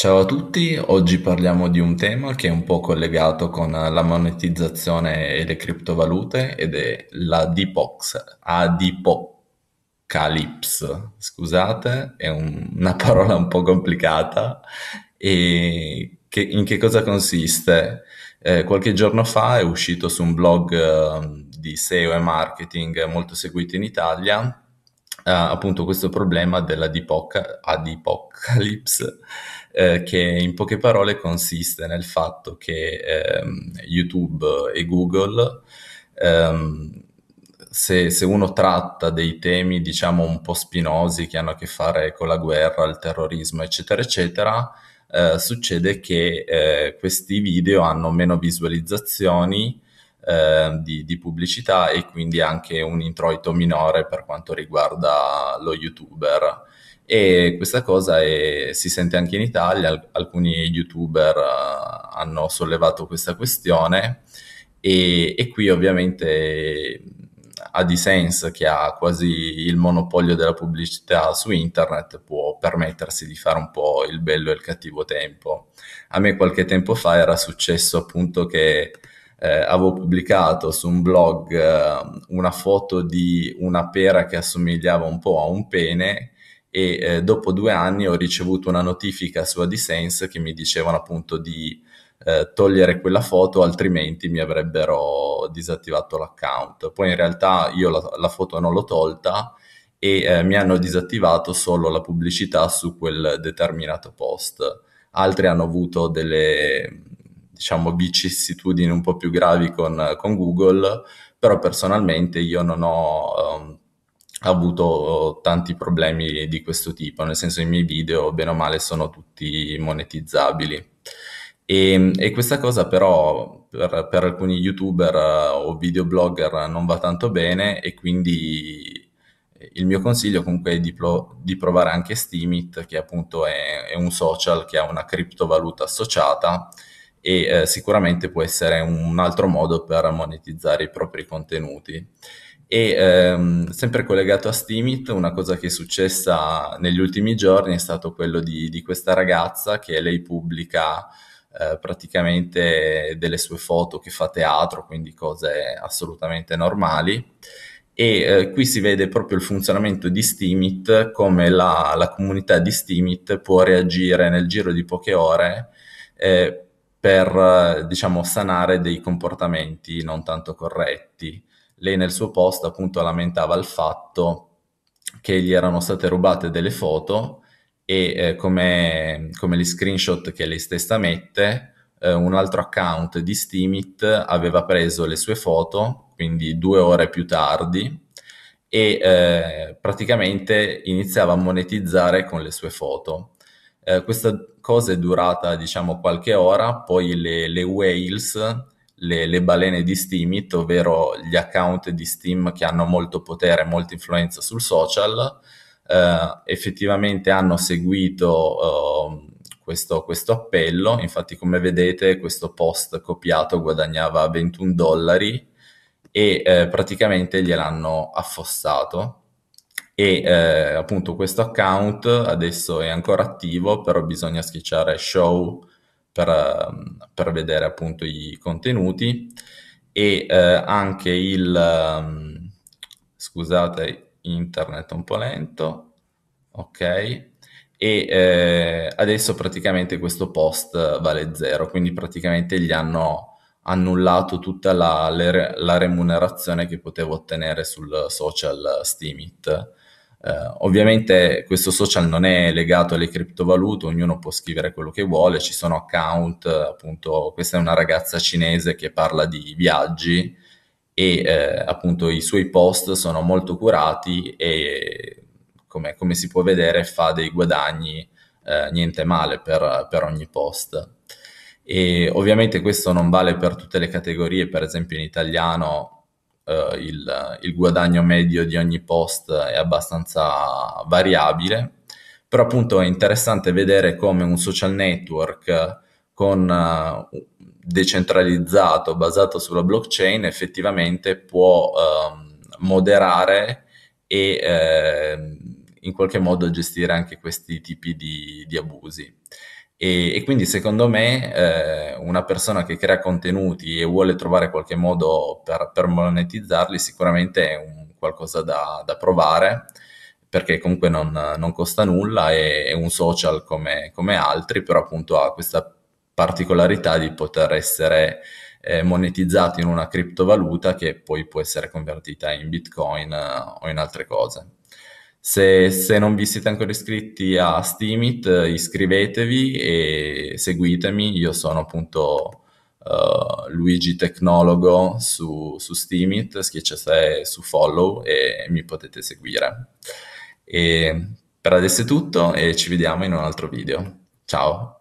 Ciao a tutti, oggi parliamo di un tema che è un po' collegato con la monetizzazione e le criptovalute ed è la Deepox, Adipocalypse, scusate, è un, una parola un po' complicata. E che, in che cosa consiste? Eh, qualche giorno fa è uscito su un blog eh, di SEO e marketing molto seguito in Italia eh, appunto questo problema della depoca- eh, che in poche parole consiste nel fatto che ehm, YouTube e Google, ehm, se, se, uno tratta dei temi diciamo un po' spinosi che hanno a che fare con la guerra, il terrorismo, eccetera, eccetera, eh, succede che eh, questi video hanno meno visualizzazioni eh, di, di, pubblicità e quindi anche un introito minore per quanto riguarda lo youtuber. E questa cosa è, si sente anche in Italia, alcuni youtuber eh, hanno sollevato questa questione e, e qui ovviamente eh, AdiSense che ha quasi il monopolio della pubblicità su internet può permettersi di fare un po' il bello e il cattivo tempo. A me qualche tempo fa era successo appunto che eh, avevo pubblicato su un blog eh, una foto di una pera che assomigliava un po' a un pene e eh, dopo due anni ho ricevuto una notifica su AdSense che mi dicevano appunto di eh, togliere quella foto altrimenti mi avrebbero disattivato l'account. Poi in realtà io la, la foto non l'ho tolta e eh, mi hanno disattivato solo la pubblicità su quel determinato post. Altri hanno avuto delle, diciamo, vicissitudini un po' più gravi con, con Google, però personalmente io non ho um, avuto eh, tanti problemi di questo tipo, nel senso i miei video bene o male sono tutti monetizzabili. E, ehm, e questa cosa però per, per alcuni youtuber eh, o videoblogger non va tanto bene e quindi eh, il mio consiglio comunque è di, pro- di, provare anche Steemit, che appunto è, è un social che ha una criptovaluta associata e eh, sicuramente può essere un altro modo per monetizzare i propri contenuti. E ehm, sempre collegato a Steamit, una cosa che è successa negli ultimi giorni è stato quello di, di questa ragazza che lei pubblica eh, praticamente delle sue foto che fa teatro, quindi cose assolutamente normali. E eh, qui si vede proprio il funzionamento di Steamit, come la, la comunità di Steamit può reagire nel giro di poche ore eh, per eh, diciamo, sanare dei comportamenti non tanto corretti. Lei nel suo post appunto lamentava il fatto che gli erano state rubate delle foto e eh, come, come, gli screenshot che lei stessa mette, eh, un altro account di Steemit aveva preso le sue foto, quindi due ore più tardi, e eh, praticamente iniziava a monetizzare con le sue foto eh, questa cosa è durata diciamo qualche ora, poi le, le whales, le, le, balene di Steemit, ovvero gli account di Steam che hanno molto potere, e molta influenza sul social, eh, effettivamente hanno seguito eh, questo, questo, appello, infatti come vedete questo post copiato guadagnava 21 dollari e eh, praticamente gliel'hanno affossato e eh, appunto questo account adesso è ancora attivo, però bisogna schiacciare show per, ehm, per vedere appunto i contenuti e eh, anche il um, scusate internet un po' lento ok e eh, adesso praticamente questo post vale zero quindi praticamente gli hanno annullato tutta la, la remunerazione che potevo ottenere sul social Steemit eh, ovviamente questo social non è legato alle criptovalute, ognuno può scrivere quello che vuole, ci sono account, appunto, questa è una ragazza cinese che parla di viaggi e eh, appunto i suoi post sono molto curati e come, come si può vedere fa dei guadagni eh, niente male per, per ogni post. E ovviamente questo non vale per tutte le categorie, per esempio in italiano eh, il, il, guadagno medio di ogni post è abbastanza variabile, però appunto è interessante vedere come un social network con, eh, decentralizzato basato sulla blockchain effettivamente può ehm, moderare e eh, in qualche modo gestire anche questi tipi di, di abusi. E, e quindi secondo me eh, una persona che crea contenuti e vuole trovare qualche modo per, per monetizzarli sicuramente è un, qualcosa da, da provare perché comunque non, non, costa nulla, è, è un social come, come, altri, però appunto ha questa particolarità di poter essere eh, monetizzato in una criptovaluta che poi può essere convertita in bitcoin eh, o in altre cose. Se, se, non vi siete ancora iscritti a Steamit, eh, iscrivetevi e seguitemi. Io sono appunto uh, Luigi Tecnologo su, su Steamit, schiacciate su follow e mi potete seguire. E per adesso è tutto e ci vediamo in un altro video. Ciao!